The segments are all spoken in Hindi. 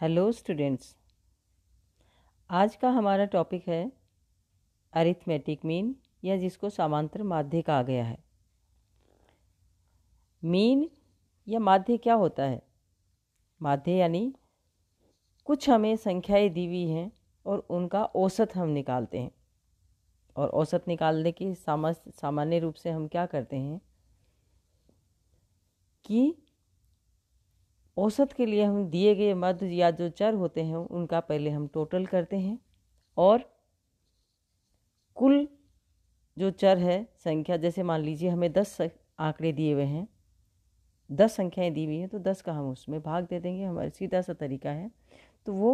हेलो स्टूडेंट्स आज का हमारा टॉपिक है अरिथमेटिक मीन या जिसको सामांतर माध्य कहा गया है मीन या माध्य क्या होता है माध्य यानी कुछ हमें संख्याएं दी हुई हैं और उनका औसत हम निकालते हैं और औसत निकालने के सामान्य रूप से हम क्या करते हैं कि औसत के लिए हम दिए गए मद या जो चर होते हैं उनका पहले हम टोटल करते हैं और कुल जो चर है संख्या जैसे मान लीजिए हमें दस आंकड़े दिए हुए हैं दस संख्याएं दी हुई हैं तो दस का हम उसमें भाग दे देंगे हमारा सीधा सा तरीका है तो वो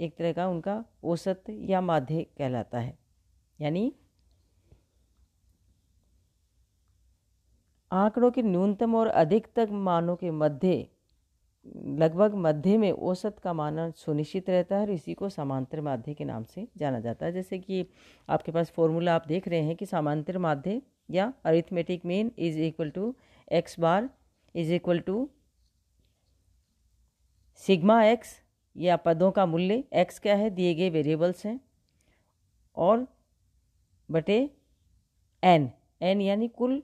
एक तरह का उनका औसत या माध्य कहलाता है यानी आंकड़ों के न्यूनतम और अधिकतम मानों के मध्य लगभग मध्य में औसत का माना सुनिश्चित रहता है और इसी को समांतर माध्य के नाम से जाना जाता है जैसे कि आपके पास फॉर्मूला आप देख रहे हैं कि समांतर माध्य या arithmetic mean is equal to X bar is equal to sigma X या पदों का मूल्य एक्स क्या है दिए गए वेरिएबल्स हैं और बटे एन एन यानी कुल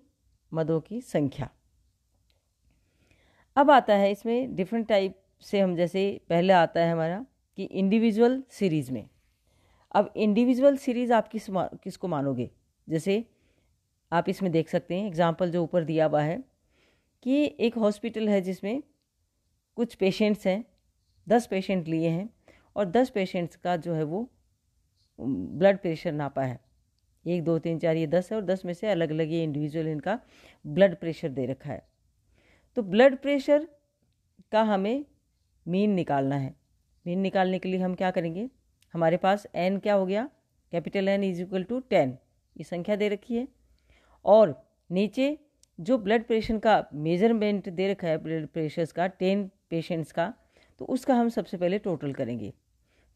मदों की संख्या अब आता है इसमें डिफरेंट टाइप से हम जैसे पहले आता है हमारा कि इंडिविजुअल सीरीज़ में अब इंडिविजुअल सीरीज़ आप किस किस किसको मानोगे जैसे आप इसमें देख सकते हैं एग्जाम्पल जो ऊपर दिया हुआ है कि एक हॉस्पिटल है जिसमें कुछ पेशेंट्स हैं दस पेशेंट लिए हैं और दस पेशेंट्स का जो है वो ब्लड प्रेशर नापा है एक दो तीन चार ये दस है और दस में से अलग अलग ये इंडिविजुअल इनका ब्लड प्रेशर दे रखा है तो ब्लड प्रेशर का हमें मीन निकालना है मीन निकालने के लिए हम क्या करेंगे हमारे पास एन क्या हो गया capital N is equal to ten ये संख्या दे रखी है और नीचे जो ब्लड प्रेशर का मेजरमेंट दे रखा है ब्लड प्रेशर्स का टेन पेशेंट्स का तो उसका हम सबसे पहले टोटल करेंगे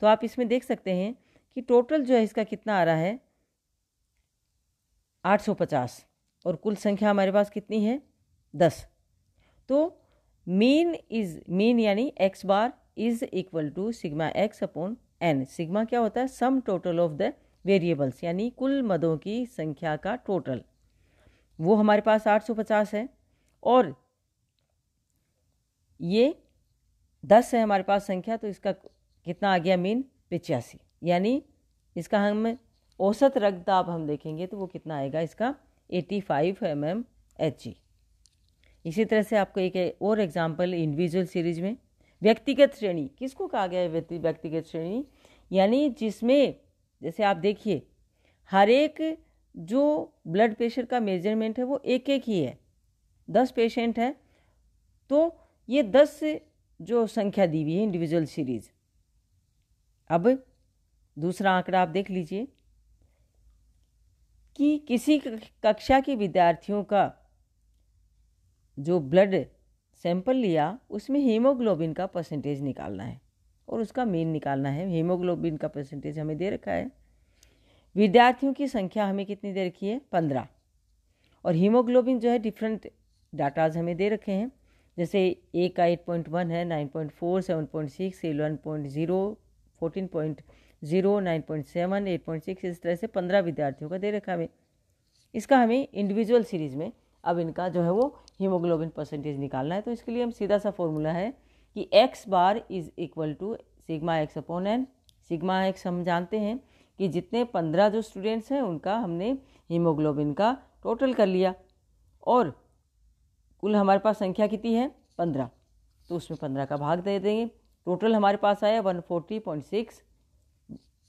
तो आप इसमें देख सकते हैं कि टोटल जो है इसका कितना आ रहा है 850 और कुल संख्या हमारे पास कितनी है दस तो मीन इज मीन यानी x bar is equal to sigma x upon n sigma क्या होता है sum total of the variables यानी कुल मदों की संख्या का टोटल वो हमारे पास 850 है और ये 10 है हमारे पास संख्या तो इसका कितना आ गया मीन पिचासी यानी इसका हम औसत रक्तदाब हम देखेंगे तो वो कितना आएगा इसका 85 five m m h g इसी तरह से आपको एक और एग्जाम्पल इंडिविजुअल सीरीज में व्यक्तिगत श्रेणी किसको कहा गया है व्यक्तिगत श्रेणी यानी जिसमें जैसे आप देखिए हर एक जो ब्लड प्रेशर का मेजरमेंट है वो एक एक ही है दस पेशेंट है तो ये दस जो संख्या दी हुई है इंडिविजुअल सीरीज अब दूसरा आंकड़ा आप देख लीजिए कि किसी कक्षा के विद्यार्थियों का जो ब्लड सैंपल लिया उसमें हीमोग्लोबिन का परसेंटेज निकालना है और उसका मीन निकालना है हीमोग्लोबिन का परसेंटेज हमें दे रखा है विद्यार्थियों की संख्या हमें कितनी दे रखी है पंद्रह और हीमोग्लोबिन जो है डिफरेंट डाटाज हमें दे रखे हैं जैसे एक का एट पॉइंट वन है nine point four seven point six eleven point zero fourteen point zero nine point seven eight point six इस तरह से पंद्रह विद्यार्थियों का दे रखा हमें इसका हमें इंडिविजुअल सीरीज़ में अब इनका जो है वो हीमोग्लोबिन परसेंटेज निकालना है तो इसके लिए हम सीधा सा फॉर्मूला है कि x bar is equal to sigma x upon n sigma x हम जानते हैं कि जितने पंद्रह जो स्टूडेंट्स हैं उनका हमने हीमोग्लोबिन का टोटल कर लिया और कुल हमारे पास संख्या कितनी है पंद्रह तो उसमें पंद्रह का भाग दे देंगे टोटल हमारे पास आया वन फोर्टी पॉइंट सिक्स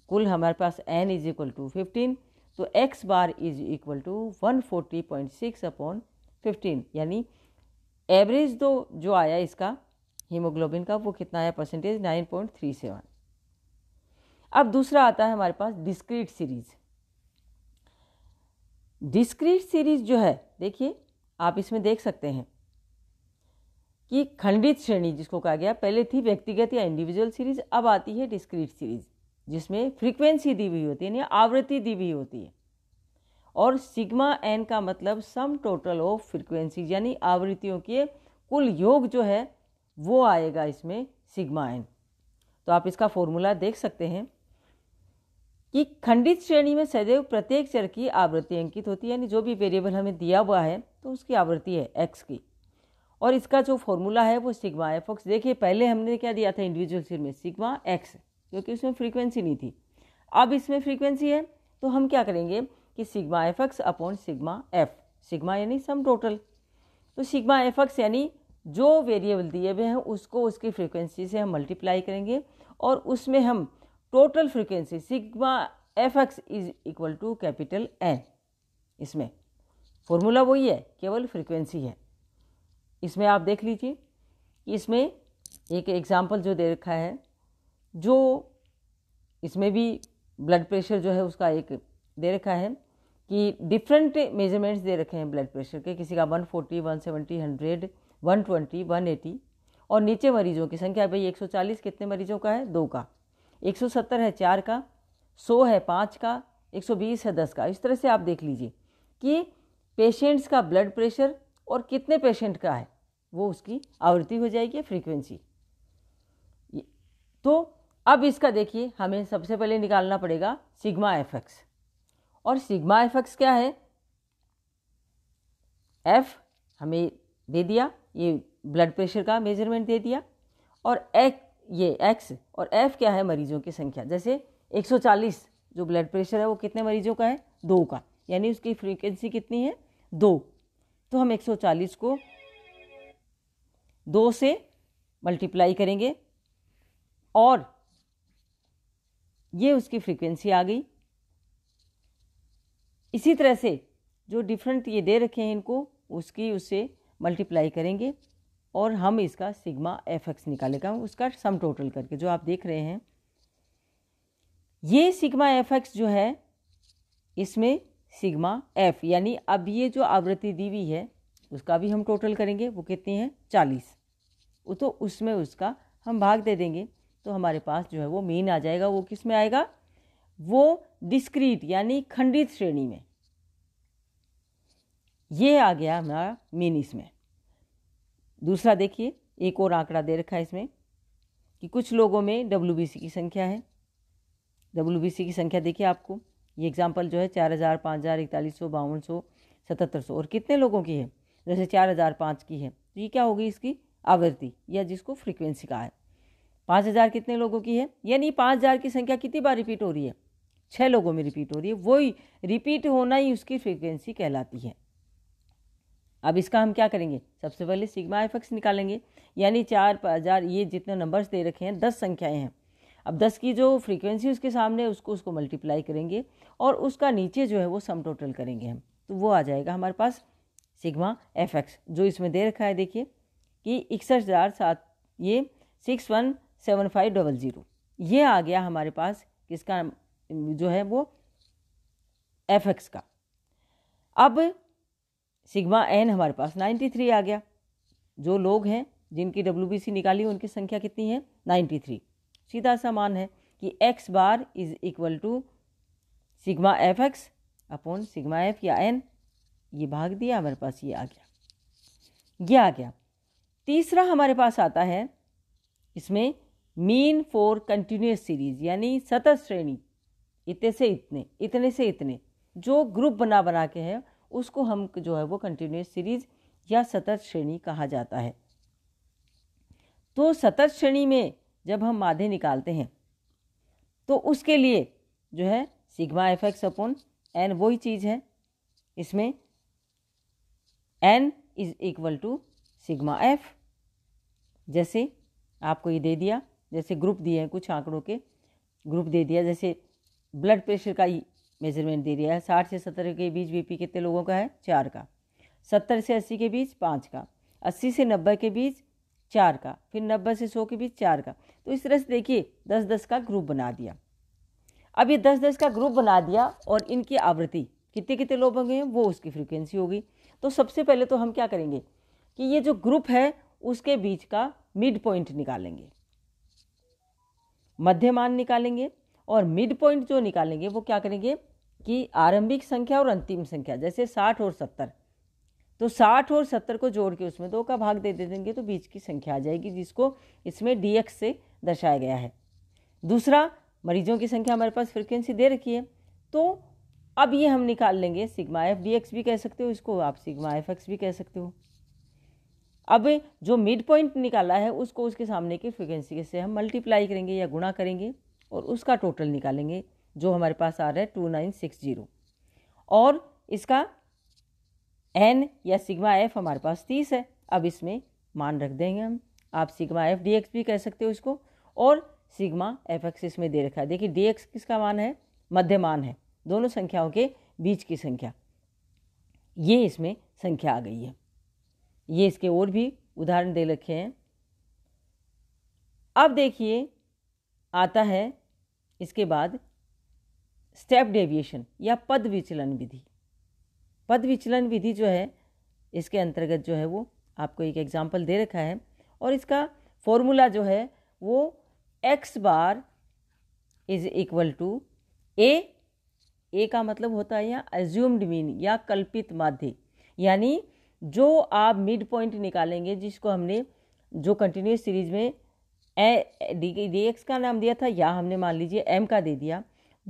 कुल हमारे पास n is equal to fifteen तो x bar is equal to one forty point six upon fifteen यानी एवरेज तो जो आया इसका हीमोग्लोबिन का वो कितना आया percentage nine point three seven अब दूसरा आता है हमारे पास डिस्क्रीट सीरीज डिस्क्रीट सीरीज जो है देखिए आप इसमें देख सकते हैं कि खंडित श्रेणी जिसको कहा गया पहले थी व्यक्तिगत या इंडिविजुअल सीरीज अब आती है डिस्क्रीट सीरीज जिसमें फ्रीक्वेंसी दी हुई होती है यानी आवृत्ति दी हुई होती है और सिग्मा एन का मतलब सम टोटल ऑफ फ्रिक्वेंसी यानी आवृत्तियों के कुल योग जो है वो आएगा इसमें सिग्मा एन तो आप इसका फॉर्मूला देख सकते हैं कि खंडित श्रेणी में सदैव प्रत्येक चर की आवृत्ति अंकित होती है यानी जो भी वेरिएबल हमें दिया हुआ है तो उसकी आवृत्ति है एक्स की और इसका जो फॉर्मूला है वो सिग्मा एफ एक्स देखिए पहले हमने क्या दिया था इंडिविजुअल सिर में सिग्मा एक्स क्योंकि उसमें फ्रीक्वेंसी नहीं थी अब इसमें फ्रीक्वेंसी है तो हम क्या करेंगे कि sigma f x upon sigma f sigma यानी सम टोटल तो सिग्मा एफ एक्स यानी जो वेरिएबल दिए हुए हैं उसको उसकी फ्रीक्वेंसी से हम मल्टीप्लाई करेंगे और उसमें हम total frequency sigma f x is equal to capital n इसमें फॉर्मूला वही है केवल फ्रीक्वेंसी है इसमें आप देख लीजिए इसमें एक एग्ज़ाम्पल जो दे रखा है जो इसमें भी ब्लड प्रेशर जो है उसका एक दे रखा है कि डिफरेंट मेजरमेंट्स दे रखे हैं ब्लड प्रेशर के किसी का 140, 170, 100, 120, 180 और नीचे मरीजों की संख्या भाई 140 कितने मरीजों का है दो का 170 है चार का 100 है पाँच का 120 है दस का इस तरह से आप देख लीजिए कि पेशेंट्स का ब्लड प्रेशर और कितने पेशेंट का है वो उसकी आवृत्ति हो जाएगी फ्रीक्वेंसी तो अब इसका देखिए हमें सबसे पहले निकालना पड़ेगा सिग्मा एफ एक्स और सिग्मा एफ एक्स क्या है एफ हमें दे दिया ये ब्लड प्रेशर का मेजरमेंट दे दिया और एक ये एक्स और एफ क्या है मरीजों की संख्या जैसे 140 जो ब्लड प्रेशर है वो कितने मरीजों का है दो का यानी उसकी फ्रीक्वेंसी कितनी है दो तो हम 140 को दो से मल्टीप्लाई करेंगे और ये उसकी फ्रीक्वेंसी आ गई इसी तरह से जो डिफरेंट ये दे रखे हैं इनको उसकी उससे मल्टीप्लाई करेंगे और हम इसका सिग्मा एफ एक्स निकालेगा उसका सम टोटल करके जो आप देख रहे हैं ये सिग्मा एफ एक्स जो है इसमें सिग्मा एफ यानी अब ये जो आवृत्ति दी हुई है उसका भी हम टोटल करेंगे वो कितनी है चालीस वो तो उसमें उसका हम भाग दे देंगे तो हमारे पास जो है वो मीन आ जाएगा वो किस में आएगा वो डिस्क्रीट यानी खंडित श्रेणी में ये आ गया हमारा मेन इसमें दूसरा देखिए एक और आंकड़ा दे रखा है इसमें कि कुछ लोगों में डब्ल्यू की संख्या है डब्ल्यू की संख्या देखिए आपको ये एग्जाम्पल जो है चार हज़ार पाँच हज़ार इकतालीस सौ बावन सौ सतहत्तर सौ और कितने लोगों की है जैसे चार हज़ार पाँच की है तो ये क्या होगी इसकी आवृत्ति या जिसको फ्रीक्वेंसी कहा है पाँच हज़ार कितने लोगों की है यानी पाँच हज़ार की संख्या कितनी बार रिपीट हो रही है छः लोगों में रिपीट हो रही है वही रिपीट होना ही उसकी फ्रीक्वेंसी कहलाती है अब इसका हम क्या करेंगे सबसे पहले सिग्मा एफ एक्स निकालेंगे यानी चार हज़ार ये जितने नंबर्स दे रखे हैं दस संख्याएं हैं अब दस की जो फ्रीक्वेंसी उसके सामने उसको उसको मल्टीप्लाई करेंगे और उसका नीचे जो है वो सम टोटल करेंगे हम तो वो आ जाएगा हमारे पास सिग्मा एफ एक्स जो इसमें दे रखा है देखिए कि इकसठ हज़ार सात ये six one seven five double zero ये आ गया हमारे पास किसका जो है वो एफ एक्स का अब सिग्मा एन हमारे पास नाइन्टी थ्री आ गया जो लोग हैं जिनकी डब्ल्यू निकाली उनकी संख्या कितनी है नाइन्टी थ्री सीधा सा मान है कि x bar is equal to sigma f x upon sigma f या एन ये भाग दिया हमारे पास ये आ गया ये आ गया तीसरा हमारे पास आता है इसमें मीन फॉर कंटिन्यूस सीरीज यानी सतत श्रेणी इतने से इतने इतने से इतने जो ग्रुप बना बना के हैं उसको हम जो है वो कंटिन्यूस सीरीज या सतत श्रेणी कहा जाता है तो सतत श्रेणी में जब हम माधे निकालते हैं तो उसके लिए जो है sigma f x upon n वही चीज़ है इसमें n is equal to sigma f जैसे आपको ये दे दिया जैसे ग्रुप दिए हैं कुछ आंकड़ों के ग्रुप दे दिया जैसे ब्लड प्रेशर का मेजरमेंट दे दिया है साठ से सत्तर के बीच बीपी कितने लोगों का है चार का सत्तर से अस्सी के बीच पाँच का अस्सी से नब्बे के बीच चार का फिर नब्बे से सौ के बीच चार का तो इस तरह से देखिए दस दस का ग्रुप बना दिया अब ये दस दस का ग्रुप बना दिया और इनकी आवृत्ति कितने कितने लोग होंगे वो उसकी फ्रिक्वेंसी होगी तो सबसे पहले तो हम क्या करेंगे कि ये जो ग्रुप है उसके बीच का मिड पॉइंट निकालेंगे मध्यमान निकालेंगे और मिड पॉइंट जो निकालेंगे वो क्या करेंगे कि आरंभिक संख्या और अंतिम संख्या जैसे साठ और सत्तर तो साठ और सत्तर को जोड़ के उसमें दो का भाग दे दे देंगे तो बीच की संख्या आ जाएगी जिसको इसमें डी से दर्शाया गया है दूसरा मरीजों की संख्या हमारे पास फ्रिक्वेंसी दे रखी है तो अब ये हम निकाल लेंगे सिग्मा एफ डी एक्स भी कह सकते हो इसको आप सिग्मा एफ एक्स भी कह सकते हो अब जो मिड पॉइंट निकाला है उसको उसके सामने की फ्रिक्वेंसी से हम मल्टीप्लाई करेंगे या गुणा करेंगे और उसका टोटल निकालेंगे जो हमारे पास आ रहा है टू नाइन सिक्स जीरो और इसका एन या सिग्मा एफ हमारे पास तीस है अब इसमें मान रख देंगे हम आप सिग्मा एफ डी एक्स भी कह सकते हो इसको और सिग्मा एफ एक्स इसमें दे रखा है देखिए डी एक्स किसका मान है मध्य मान है दोनों संख्याओं के बीच की संख्या ये इसमें संख्या आ गई है ये इसके और भी उदाहरण दे रखे हैं अब देखिए आता है इसके बाद स्टेप डेविएशन या पद विचलन विधि पद विचलन विधि जो है इसके अंतर्गत जो है वो आपको एक एग्जाम्पल दे रखा है और इसका फॉर्मूला जो है वो x bar is equal to a a का मतलब होता है या एज्यूम्ड मीन या कल्पित माध्य यानी जो आप मिड पॉइंट निकालेंगे जिसको हमने जो कंटिन्यूस सीरीज में ए डी डी एक्स का नाम दिया था या हमने मान लीजिए एम का दे दिया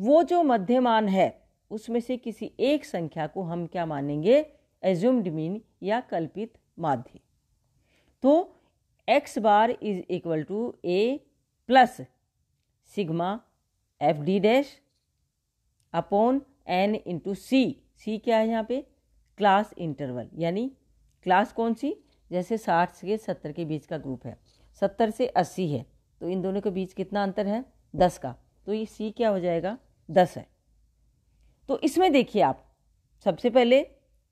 वो जो मध्यमान है उसमें से किसी एक संख्या को हम क्या मानेंगे एज्यूम्ड मीन या कल्पित माध्य तो x bar is equal to a plus sigma f d dash upon n into c c क्या है यहाँ पे क्लास इंटरवल यानी क्लास कौन सी जैसे साठ से सत्तर के बीच का ग्रुप है सत्तर से अस्सी है तो इन दोनों के बीच कितना अंतर है दस का तो ये सी क्या हो जाएगा दस है तो इसमें देखिए आप सबसे पहले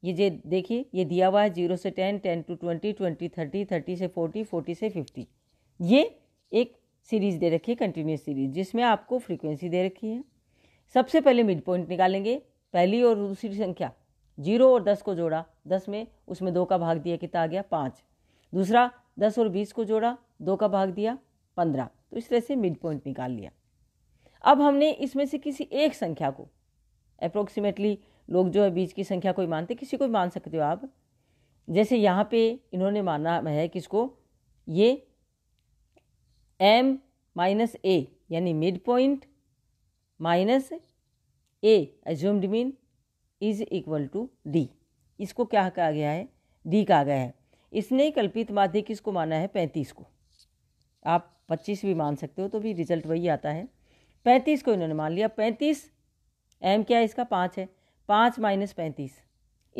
ये जे देखिए ये दिया हुआ है जीरो से ten ten to twenty twenty thirty thirty से फोर्टी फोर्टी से फिफ्टी ये एक सीरीज दे रखी है कंटिन्यूस सीरीज जिसमें आपको फ्रीक्वेंसी दे रखी है सबसे पहले मिड पॉइंट निकालेंगे पहली और दूसरी संख्या जीरो और दस को जोड़ा दस में उसमें दो का भाग दिया कितना आ गया पाँच दूसरा दस और बीस को जोड़ा दो का भाग दिया पंद्रह तो इस तरह से मिड पॉइंट निकाल लिया अब हमने इसमें से किसी एक संख्या को अप्रोक्सीमेटली लोग जो है बीज की संख्या कोई मानते किसी को मान सकते हो आप जैसे यहाँ पे इन्होंने माना है किसको ये एम माइनस ए यानी mid point minus a assumed mean is equal to d इसको क्या कहा गया है डी कहा गया है इसने कल्पित माध्य किसको माना है पैंतीस को आप पच्चीस भी मान सकते हो तो भी रिजल्ट वही आता है पैंतीस को इन्होंने मान लिया पैंतीस एम क्या है इसका पाँच है पाँच माइनस पैंतीस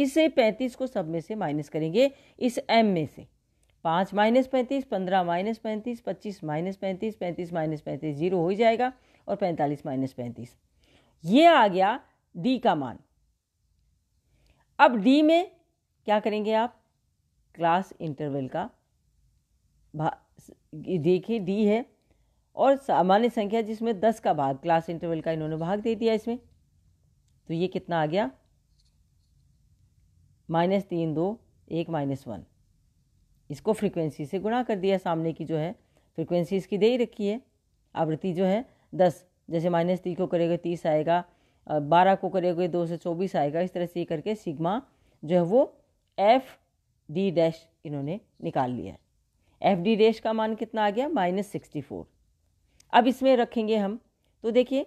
इससे पैंतीस को सब में से माइनस करेंगे इस एम में से पाँच माइनस पैंतीस पंद्रह माइनस पैंतीस पच्चीस माइनस पैंतीस पैंतीस माइनस पैंतीस जीरो हो ही जाएगा और पैंतालीस माइनस पैंतीस ये आ गया डी का मान अब डी में क्या करेंगे आप क्लास इंटरवल का देखिए डी है और सामान्य संख्या जिसमें दस का भाग क्लास इंटरवल का इन्होंने भाग दे दिया इसमें तो ये कितना आ गया माइनस तीन दो एक माइनस वन इसको फ्रीक्वेंसी से गुणा कर दिया सामने की जो है फ्रीक्वेंसी इसकी दे ही रखी है आवृत्ति जो है दस जैसे माइनस तीन को करेगा तीस आएगा बारह को करेगा दो से चौबीस आएगा इस तरह से ये करके सिग्मा जो है वो एफ डी डैश इन्होंने निकाल लिया एफ डी डैश का मान कितना आ गया माइनस सिक्सटी फोर अब इसमें रखेंगे हम तो देखिए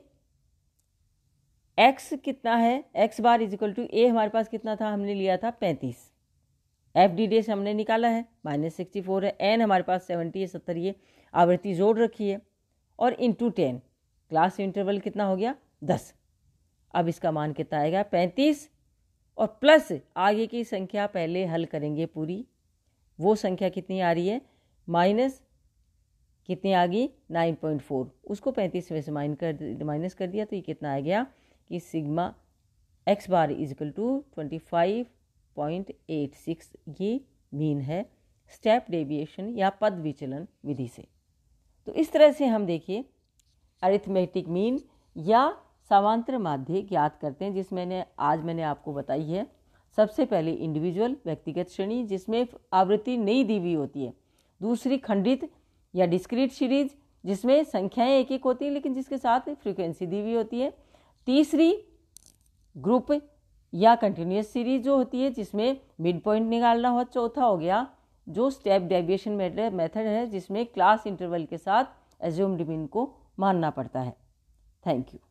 एक्स कितना है x bar is equal to a हमारे पास कितना था हमने लिया था पैंतीस एफ डी डेस हमने निकाला है माइनस सिक्सटी फोर है एन हमारे पास सेवेंटी है सत्तर ये आवृत्ति जोड़ रखी है और इंटू टेन क्लास इंटरवल कितना हो गया दस अब इसका मान कितना आएगा पैंतीस और प्लस आगे की संख्या पहले हल करेंगे पूरी वो संख्या कितनी आ रही है माइनस कितनी आ गई नाइन पॉइंट फोर उसको पैंतीस में से माइन कर माइनस कर दिया तो ये कितना आ गया कि sigma x bar equal to twenty five point eight six ये मीन है स्टेप डेविएशन या पद विचलन विधि से तो इस तरह से हम देखिए अरिथमेटिक मीन या सामांतर माध्य ज्ञात करते हैं जिस मैंने आज मैंने आपको बताई है सबसे पहले इंडिविजुअल व्यक्तिगत श्रेणी जिसमें आवृत्ति नहीं दी हुई होती है दूसरी खंडित या डिस्क्रीट सीरीज जिसमें संख्याएं एक एक होती हैं लेकिन जिसके साथ फ्रीक्वेंसी दी हुई होती है तीसरी ग्रुप या कंटिन्यूस सीरीज जो होती है जिसमें मिड पॉइंट निकालना हो चौथा हो गया जो स्टेप डेविएशन मेथड है जिसमें क्लास इंटरवल के साथ एज्यूम्ड मीन को मानना पड़ता है थैंक यू